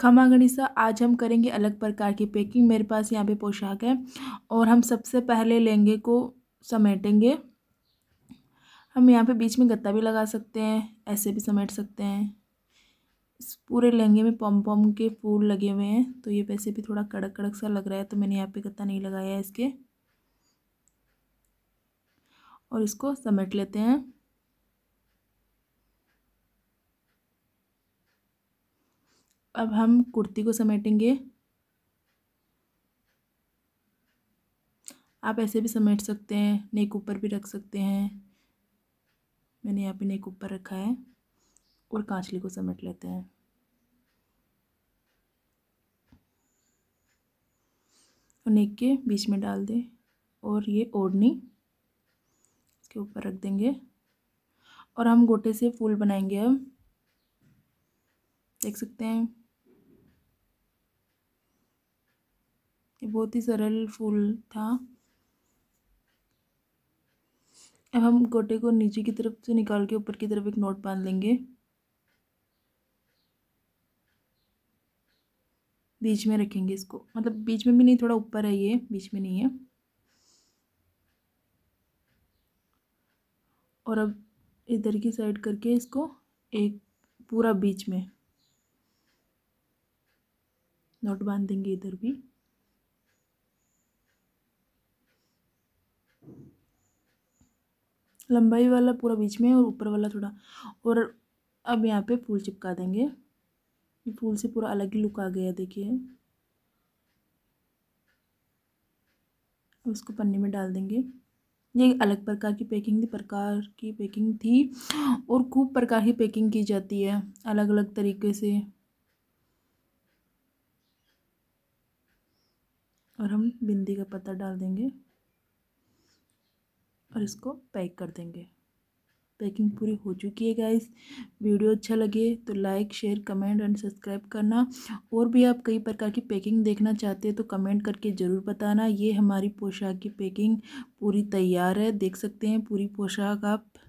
खमागणी सा आज हम करेंगे अलग प्रकार की पैकिंग मेरे पास यहाँ पे पोशाक है और हम सबसे पहले लहंगे को समेटेंगे हम यहाँ पे बीच में गत्ता भी लगा सकते हैं ऐसे भी समेट सकते हैं इस पूरे लहंगे में पम पम के फूल लगे हुए हैं तो ये वैसे भी थोड़ा कड़क कड़क सा लग रहा है तो मैंने यहाँ पे गत्ता नहीं लगाया है इसके और इसको समेट लेते हैं अब हम कुर्ती को समेटेंगे आप ऐसे भी समेट सकते हैं नेक ऊपर भी रख सकते हैं मैंने यहाँ पे नेक ऊपर रखा है और कांचली को समेट लेते हैं और नेक के बीच में डाल दें और ये ओढ़नी इसके ऊपर रख देंगे और हम गोटे से फूल बनाएंगे अब देख सकते हैं ये बहुत ही सरल फूल था अब हम गोटे को नीचे की तरफ से निकाल के ऊपर की तरफ एक नोट बांध लेंगे बीच में रखेंगे इसको मतलब बीच में भी नहीं थोड़ा ऊपर है ये बीच में नहीं है और अब इधर की साइड करके इसको एक पूरा बीच में नोट बांध देंगे इधर भी लंबाई वाला पूरा बीच में और ऊपर वाला थोड़ा और अब यहाँ पे फूल चिपका देंगे ये फूल से पूरा अलग ही लुक आ गया देखिए उसको पन्नी पन्ने में डाल देंगे ये अलग प्रकार की पैकिंग थी प्रकार की पैकिंग थी और खूब प्रकार की पैकिंग की जाती है अलग अलग तरीके से और हम बिंदी का पत्ता डाल देंगे और इसको पैक कर देंगे पैकिंग पूरी हो चुकी है गाइस वीडियो अच्छा लगे तो like share comment and subscribe करना और भी आप कई प्रकार की पैकिंग देखना चाहते हैं तो कमेंट करके ज़रूर बताना ये हमारी पोशाक की पैकिंग पूरी तैयार है देख सकते हैं पूरी पोशाक आप